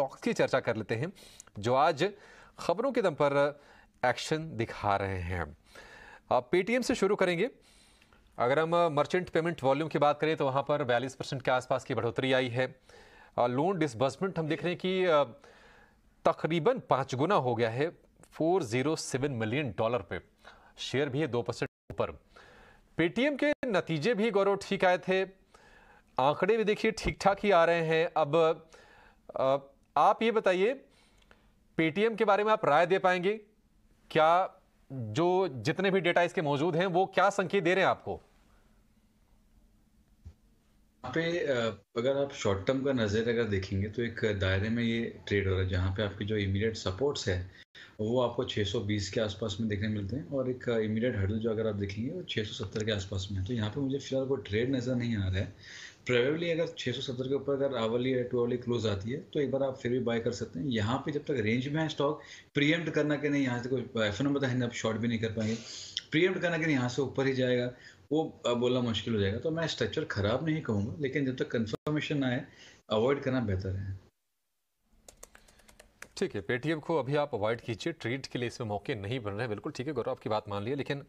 stocks की चर्चा कर लेते हैं जो आज खबरों के दम पर एक्शन दिखा रहे हैं पेटीएम से शुरू करेंगे अगर हम मर्चेंट पेमेंट वॉल्यूम की बात करें तो वहाँ पर बयालीस परसेंट के आसपास की बढ़ोतरी आई है लोन डिसबर्समेंट हम देख रहे हैं कि तकरीबन पाँच गुना हो गया है 407 मिलियन डॉलर पे शेयर भी है दो परसेंट ऊपर पेटीएम के नतीजे भी गौरव ठीक आए थे आंकड़े भी देखिए ठीक ठाक ही आ रहे हैं अब आप ये बताइए पेटीएम के बारे में आप राय दे पाएंगे क्या जो जितने भी डेटा इसके मौजूद हैं वो क्या संकेत दे रहे हैं आपको पे अगर आप शॉर्ट टर्म का नज़र अगर देखेंगे तो एक दायरे में ये ट्रेड हो रहा है जहां पे आपके जो इमीडिएट सपोर्ट्स है वो आपको 620 के आसपास में देखने मिलते हैं और एक इमीडिएट uh, हर्डल जो अगर आप देखेंगे वो 670 के आसपास में है तो यहाँ पे मुझे फिलहाल कोई ट्रेड नज़र नहीं आ रहा है प्रेवेबली अगर 670 के ऊपर अगर आवली या टू आवली क्लोज आती है तो एक बार आप फिर भी बाय कर सकते हैं यहाँ पे जब तक रेंज में है स्टॉक प्रीएम्प्ट करना के नहीं यहाँ से कोई एफ एन बताए आप शॉर्ट भी नहीं कर पाएंगे प्रीएम्प्ट करना के नहीं यहाँ से ऊपर ही जाएगा वो uh, बोलना मुश्किल हो जाएगा तो मैं स्ट्रक्चर ख़राब नहीं कहूँगा लेकिन जब तक कन्फर्मेशन आए अवॉइड करना बेहतर है ठीक है पेटीएम को अभी आप अवॉइड कीजिए ट्रेड के लिए इसमें मौके नहीं बन रहे हैं बिल्कुल ठीक है गौरव आपकी बात मान ली लेकिन